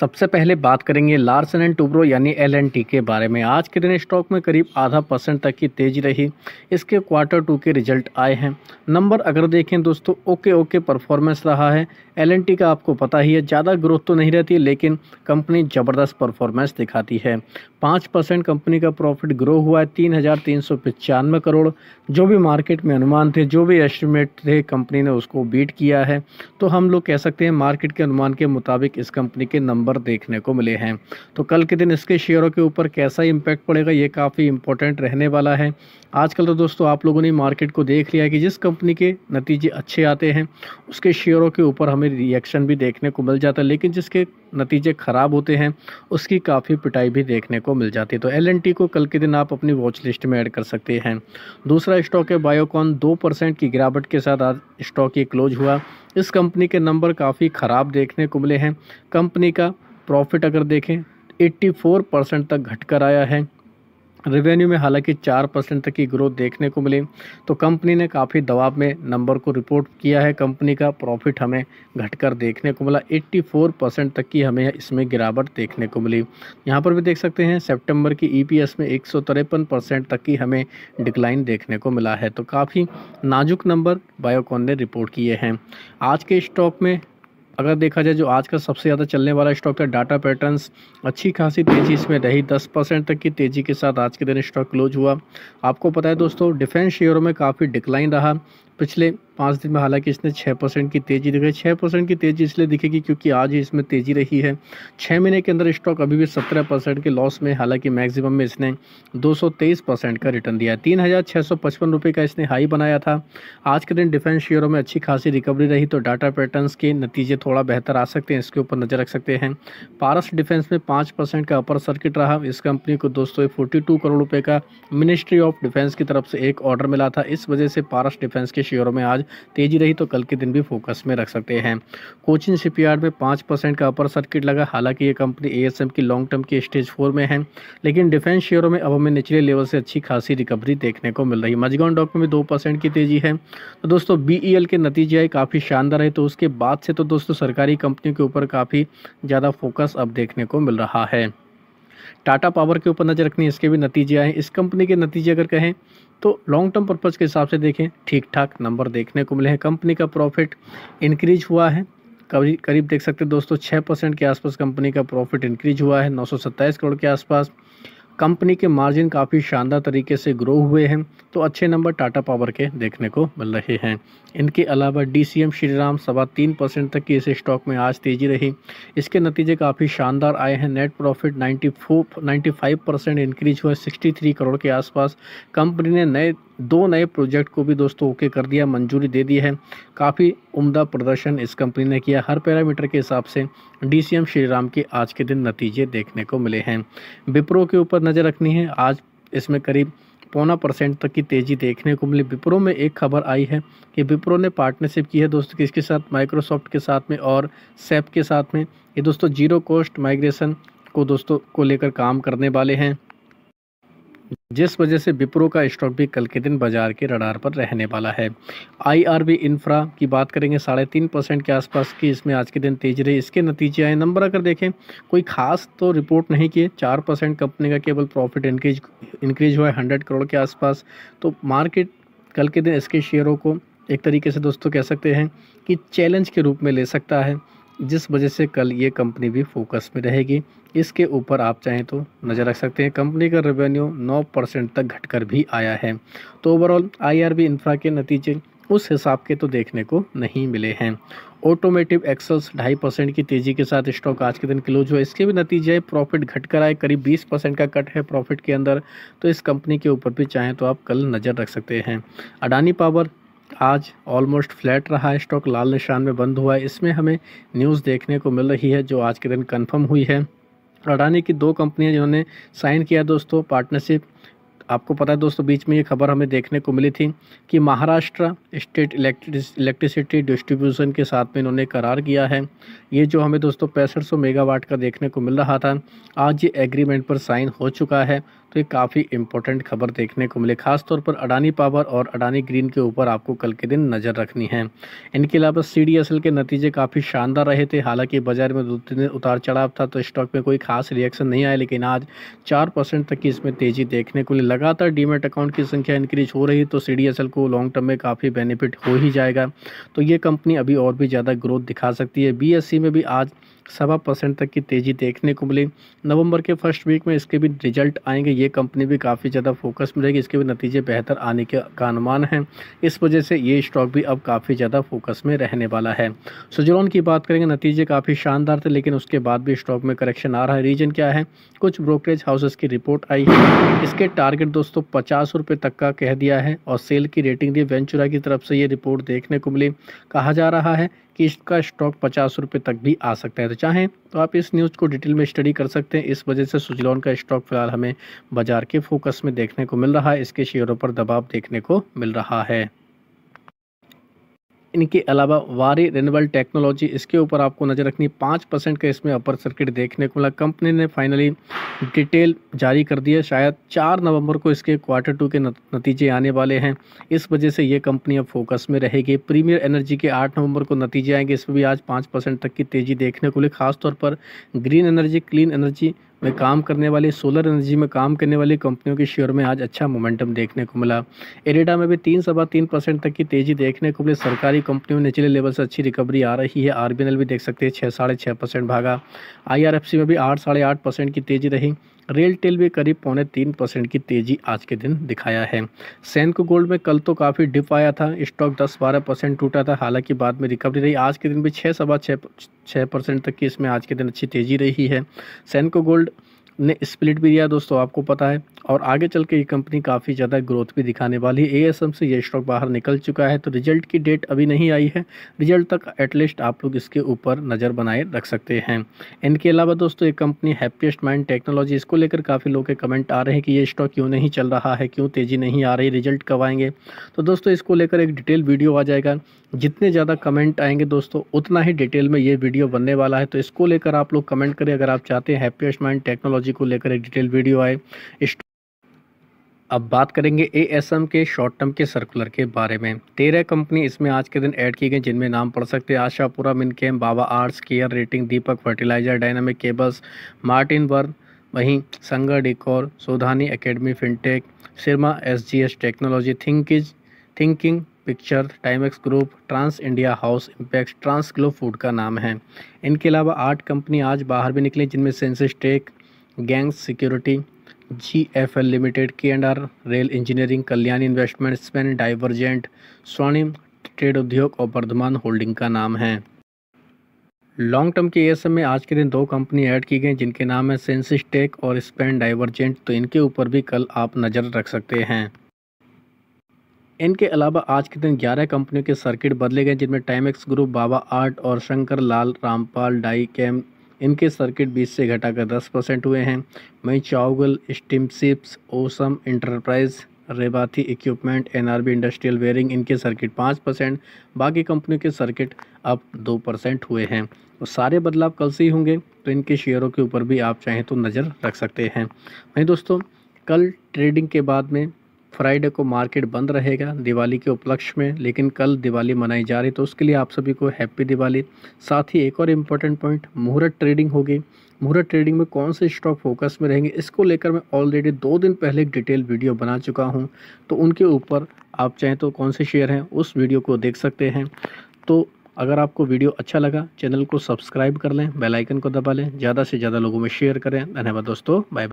सबसे पहले बात करेंगे लार्सन एंड टूब्रो यानी एल के बारे में आज के दिन स्टॉक में करीब आधा परसेंट तक की तेज़ी रही इसके क्वार्टर टू के रिजल्ट आए हैं नंबर अगर देखें दोस्तों ओके ओके परफॉर्मेंस रहा है एल का आपको पता ही है ज़्यादा ग्रोथ तो नहीं रहती लेकिन कंपनी ज़बरदस्त परफॉर्मेंस दिखाती है पाँच परसेंट कंपनी का प्रॉफिट ग्रो हुआ है तीन हज़ार तीन सौ करोड़ जो भी मार्केट में अनुमान थे जो भी एस्टिमेट थे कंपनी ने उसको बीट किया है तो हम लोग कह सकते हैं मार्केट के अनुमान के मुताबिक इस कंपनी के नंबर नंबर देखने को मिले हैं तो कल के दिन इसके शेयरों के ऊपर कैसा इम्पैक्ट पड़ेगा ये काफ़ी इंपॉर्टेंट रहने वाला है आजकल तो दोस्तों आप लोगों ने मार्केट को देख लिया है कि जिस कंपनी के नतीजे अच्छे आते हैं उसके शेयरों के ऊपर हमें रिएक्शन भी देखने को मिल जाता है लेकिन जिसके नतीजे ख़राब होते हैं उसकी काफ़ी पिटाई भी देखने को मिल जाती है तो एल को कल के दिन आप अपनी वॉच लिस्ट में ऐड कर सकते हैं दूसरा स्टॉक है बायोकॉन दो परसेंट की गिरावट के साथ आज स्टॉक ये क्लोज हुआ इस कंपनी के नंबर काफ़ी ख़राब देखने को मिले हैं कंपनी का प्रॉफिट अगर देखें 84 परसेंट तक घटकर आया है रेवेन्यू में हालांकि चार परसेंट तक की ग्रोथ देखने को मिली तो कंपनी ने काफ़ी दबाव में नंबर को रिपोर्ट किया है कंपनी का प्रॉफिट हमें घटकर देखने को मिला 84 परसेंट तक की हमें इसमें गिरावट देखने को मिली यहाँ पर भी देख सकते हैं सितंबर की ईपीएस e में एक परसेंट तक की हमें डिक्लाइन देखने को मिला है तो काफ़ी नाजुक नंबर बायोकॉन ने रिपोर्ट किए हैं आज के स्टॉक में अगर देखा जाए जो आज का सबसे ज़्यादा चलने वाला स्टॉक है डाटा पैटर्न्स अच्छी खासी तेज़ी इसमें रही दस परसेंट तक की तेज़ी के साथ आज के दिन स्टॉक क्लोज हुआ आपको पता है दोस्तों डिफेंस शेयरों में काफ़ी डिक्लाइन रहा पिछले पाँच दिन में हालांकि इसने छः परसेंट की तेज़ी दिखाई छः परसेंट की तेज़ी इसलिए दिखेगी क्योंकि आज ही इसमें तेज़ी रही है छः महीने के अंदर स्टॉक अभी भी सत्रह परसेंट के लॉस में हालांकि मैक्सिमम में इसने दो सौ तेईस परसेंट का रिटर्न दिया तीन हज़ार छः सौ पचपन रुपये का इसने हाई बनाया था आज के दिन डिफेंस शेयरों में अच्छी खासी रिकवरी रही तो डाटा पैटर्न के नतीजे थोड़ा बेहतर आ सकते हैं इसके ऊपर नज़र रख सकते हैं पारस डिफेंस में पाँच परसेंट का अपर सर्किट रहा इस कंपनी को दो फोर्टी टू करोड़ रुपये का मिनिस्ट्री ऑफ डिफेंस की तरफ से एक ऑर्डर मिला था इस वजह से पारस डिफेंस के शेयरों में आज तेजी रही तो कल के दिन भी फोकस में रख सकते हैं कोचिन शिपयार्ड में पाँच परसेंट का अपर सर्किट लगा हालांकि ये कंपनी ए की लॉन्ग टर्म की स्टेज फोर में है लेकिन डिफेंस शेयरों में अब हमें निचले लेवल से अच्छी खासी रिकवरी देखने को मिल रही है मजगॉन डॉक में दो परसेंट की तेजी है तो दोस्तों बी e के नतीजे आए काफ़ी शानदार है तो उसके बाद से तो दोस्तों सरकारी कंपनियों के ऊपर काफ़ी ज़्यादा फोकस अब देखने को मिल रहा है टाटा पावर के ऊपर नज़र रखनी है इसके भी नतीजे आए इस कंपनी के नतीजे अगर कहें तो लॉन्ग टर्म पर्पज़ के हिसाब से देखें ठीक ठाक नंबर देखने को मिले हैं कंपनी का प्रॉफिट इंक्रीज हुआ है कभी करीब देख सकते हैं दोस्तों छः परसेंट के आसपास कंपनी का प्रॉफिट इंक्रीज हुआ है नौ करोड़ के आसपास कंपनी के मार्जिन काफ़ी शानदार तरीके से ग्रो हुए हैं तो अच्छे नंबर टाटा पावर के देखने को मिल रहे हैं इनके अलावा डी सी एम श्रीराम सवा तीन परसेंट तक की इस स्टॉक में आज तेज़ी रही इसके नतीजे काफ़ी शानदार आए हैं net profit 94 five percent increase हुआ थ्री करोड़ के आसपास कंपनी ने नए दो नए प्रोजेक्ट को भी दोस्तों ओके कर दिया मंजूरी दे दी है काफ़ी उम्दा प्रदर्शन इस कंपनी ने किया हर पैरामीटर के हिसाब से डी सी एम श्रीराम के आज के दिन नतीजे देखने को मिले हैं विप्रो के ऊपर नज़र रखनी है आज इसमें करीब पौना परसेंट तक की तेज़ी देखने को मिली विप्रो में एक खबर आई है कि विप्रो ने पार्टनरशिप की है दोस्तों किसके साथ माइक्रोसॉफ्ट के साथ में और सेप के साथ में ये दोस्तों जीरो कॉस्ट माइग्रेशन को दोस्तों को लेकर काम करने वाले हैं जिस वजह से विप्रो का स्टॉक भी कल के दिन बाजार के रडार पर रहने वाला है आईआरबी इंफ्रा की बात करेंगे साढ़े तीन परसेंट के आसपास की इसमें आज के दिन तेज रही इसके नतीजे आए नंबर अगर देखें कोई खास तो रिपोर्ट नहीं किए चार परसेंट कंपनी का केवल प्रॉफिट इंक्रीज इंक्रीज हुआ है हंड्रेड करोड़ के आसपास तो मार्केट कल के दिन इसके शेयरों को एक तरीके से दोस्तों कह सकते हैं कि चैलेंज के रूप में ले सकता है जिस वजह से कल ये कंपनी भी फोकस में रहेगी इसके ऊपर आप चाहें तो नज़र रख सकते हैं कंपनी का रेवेन्यू 9 परसेंट तक घटकर भी आया है तो ओवरऑल आईआरबी इंफ्रा के नतीजे उस हिसाब के तो देखने को नहीं मिले हैं ऑटोमेटिव एक्सल्स ढाई परसेंट की तेज़ी के साथ स्टॉक आज के दिन क्लोज हुआ इसके भी नतीजे प्रॉफिट घटकर आए करीब बीस परसेंट का कट है प्रॉफिट के अंदर तो इस कंपनी के ऊपर भी चाहें तो आप कल नज़र रख सकते हैं अडानी पावर आज ऑलमोस्ट फ्लैट रहा स्टॉक लाल निशान में बंद हुआ है इसमें हमें न्यूज़ देखने को मिल रही है जो आज के दिन कंफर्म हुई है अडानी की दो कंपनियां जिन्होंने साइन किया दोस्तों पार्टनरशिप आपको पता है दोस्तों बीच में ये खबर हमें देखने को मिली थी कि महाराष्ट्र स्टेट इलेक्ट्रिसिटी डिस्ट्रीब्यूशन के साथ में इन्होंने करार किया है ये जो हमें दोस्तों पैंसठ मेगावाट का देखने को मिल रहा था आज ये एग्रीमेंट पर साइन हो चुका है तो ये काफ़ी इंपॉर्टेंट खबर देखने को मिले खासतौर पर अडानी पावर और अडानी ग्रीन के ऊपर आपको कल के दिन नज़र रखनी है इनके अलावा सी के नतीजे काफ़ी शानदार रहे थे हालांकि बाजार में दो तीन दिन उतार चढ़ाव था तो स्टॉक में कोई खास रिएक्शन नहीं आया लेकिन आज चार तक की इसमें तेज़ी देखने को मिली लगातार डीमेट अकाउंट की संख्या इंक्रीज हो रही तो सी को लॉन्ग टर्म में काफ़ी बेनिफिट हो ही जाएगा तो ये कंपनी अभी और भी ज़्यादा ग्रोथ दिखा सकती है बी e में भी आज सवा परसेंट तक की तेज़ी देखने को मिली नवंबर के फर्स्ट वीक में इसके भी रिजल्ट आएंगे ये कंपनी भी काफ़ी ज़्यादा फोकस में रहेगी इसके भी नतीजे बेहतर आने के का अनुमान है इस वजह से ये स्टॉक भी अब काफ़ी ज़्यादा फोकस में रहने वाला है सुजलोन की बात करेंगे नतीजे काफ़ी शानदार थे लेकिन उसके बाद भी स्टॉक में करेक्शन आ रहा है रीजन क्या है कुछ ब्रोकरेज हाउसेस की रिपोर्ट आई है इसके टारगेट दोस्तों पचास रुपये तक का कह दिया है और सेल की रेटिंग दी वेंचुरा की तरफ से ये रिपोर्ट देखने को मिली कहा जा रहा है कि इसका स्टॉक पचास रुपये तक भी आ सकता है तो चाहें तो आप इस न्यूज़ को डिटेल में स्टडी कर सकते हैं इस वजह से सुजलॉन का स्टॉक फिलहाल हमें बाजार के फोकस में देखने को मिल रहा है इसके शेयरों पर दबाव देखने को मिल रहा है इनके अलावा वारी रेनबल टेक्नोलॉजी इसके ऊपर आपको नज़र रखनी पाँच परसेंट का इसमें अपर सर्किट देखने को मिला कंपनी ने फाइनली डिटेल जारी कर दी है शायद चार नवंबर को इसके क्वार्टर टू के नतीजे आने वाले हैं इस वजह से ये कंपनी अब फोकस में रहेगी प्रीमियर एनर्जी के आठ नवंबर को नतीजे आएंगे इसमें भी आज पाँच परसेंट तक की तेज़ी देखने को मिली खासतौर पर ग्रीन एनर्जी क्लीन एनर्जी में काम करने वाली सोलर एनर्जी में काम करने वाली कंपनियों के शेयर में आज अच्छा मोमेंटम देखने को मिला एरेडा में भी तीन सवा तीन परसेंट तक की तेजी देखने को मिली सरकारी कंपनियों में निचले लेवल से अच्छी रिकवरी आ रही है आरबीएनएल भी देख सकते हैं छः साढ़े छः परसेंट भागा आई में भी आठ साढ़े आठ परसेंट की तेजी रही रेलटेल भी करीब पौने तीन परसेंट की तेज़ी आज के दिन दिखाया है सैनको गोल्ड में कल तो काफ़ी डिप आया था स्टॉक दस बारह परसेंट टूटा था हालांकि बाद में रिकवरी रही आज के दिन भी छः सवा छः परसेंट तक की इसमें आज के दिन अच्छी तेज़ी रही है सैनको गोल्ड ने स्प्लिट भी दिया दोस्तों आपको पता है और आगे चल के ये कंपनी काफ़ी ज़्यादा ग्रोथ भी दिखाने वाली है ए से ये स्टॉक बाहर निकल चुका है तो रिजल्ट की डेट अभी नहीं आई है रिजल्ट तक एटलीस्ट आप लोग इसके ऊपर नज़र बनाए रख सकते हैं इनके अलावा दोस्तों ये कंपनी हैप्पीस्ट माइंड टेक्नोलॉजी इसको लेकर काफ़ी लोग के कमेंट आ रहे हैं कि ये स्टॉक क्यों नहीं चल रहा है क्यों तेज़ी नहीं आ रही रिजल्ट कब आएंगे तो दोस्तों इसको लेकर एक डिटेल वीडियो आ जाएगा जितने ज़्यादा कमेंट आएंगे दोस्तों उतना ही डिटेल में ये वीडियो बनने वाला है तो इसको लेकर आप लोग कमेंट करें अगर आप चाहते हैं हैप्पीस्ट माइंड टेक्नोलॉजी टेक्नोलॉजी को लेकर एक डिटेल वीडियो आए अब बात करेंगे एएसएम के शॉर्ट टर्म के सर्कुलर के बारे में तेरह कंपनी इसमें आज के दिन ऐड की गई जिनमें नाम पढ़ सकते हैं Ashapura Minechem Baba arts care rating Deepak fertilizer dynamic cables Martin Burn वहीं Sangar decor Sodhani academy fintech Syrma SGS technology थिंकज thinking picture Timex group trans India house impact trans glow food का नाम है इनके अलावा आठ कंपनी आज बाहर भी निकली जिनमें सेंसिस टेक गैंग security G F L limited K and R rail engineering Kalyan investments में डाइवर्जेंट स्वर्णिम ट्रेड उद्योग और वर्धमान होल्डिंग का नाम है लॉन्ग टर्म के एस में आज के दिन दो कंपनी ऐड की गई जिनके नाम है सेंसिस टेक और स्पेन डाइवर्जेंट तो इनके ऊपर भी कल आप नज़र रख सकते हैं इनके अलावा आज के दिन 11 कंपनियों के सर्किट बदले गए जिनमें टाइमेक्स ग्रुप बाबा आर्ट और शंकर लाल रामपाल डाई कैम इनके सर्किट 20 से घटाकर 10 परसेंट हुए हैं वहीं चाउगल स्टीमशिप्स ओसम enterprise Revathi equipment NRB industrial bearing इनके सर्किट पाँच परसेंट बाकी कंपनियों के सर्किट अब दो परसेंट हुए हैं तो सारे बदलाव कल से ही होंगे तो इनके शेयरों के ऊपर भी आप चाहें तो नज़र रख सकते हैं वहीं दोस्तों कल ट्रेडिंग के बाद में फ्राइडे को मार्केट बंद रहेगा दिवाली के उपलक्ष्य में लेकिन कल दिवाली मनाई जा रही तो उसके लिए आप सभी को हैप्पी दिवाली साथ ही एक और इम्पोर्टेंट पॉइंट मुहूर्त ट्रेडिंग होगी मुहूर्त ट्रेडिंग में कौन से स्टॉक फोकस में रहेंगे इसको लेकर मैं ऑलरेडी दो दिन पहले एक डिटेल वीडियो बना चुका हूँ तो उनके ऊपर आप चाहें तो कौन से शेयर हैं उस वीडियो को देख सकते हैं तो अगर आपको वीडियो अच्छा लगा चैनल को सब्सक्राइब कर लें बेल आइकन को दबा लें ज़्यादा से ज़्यादा लोगों में शेयर करें धन्यवाद दोस्तों बाय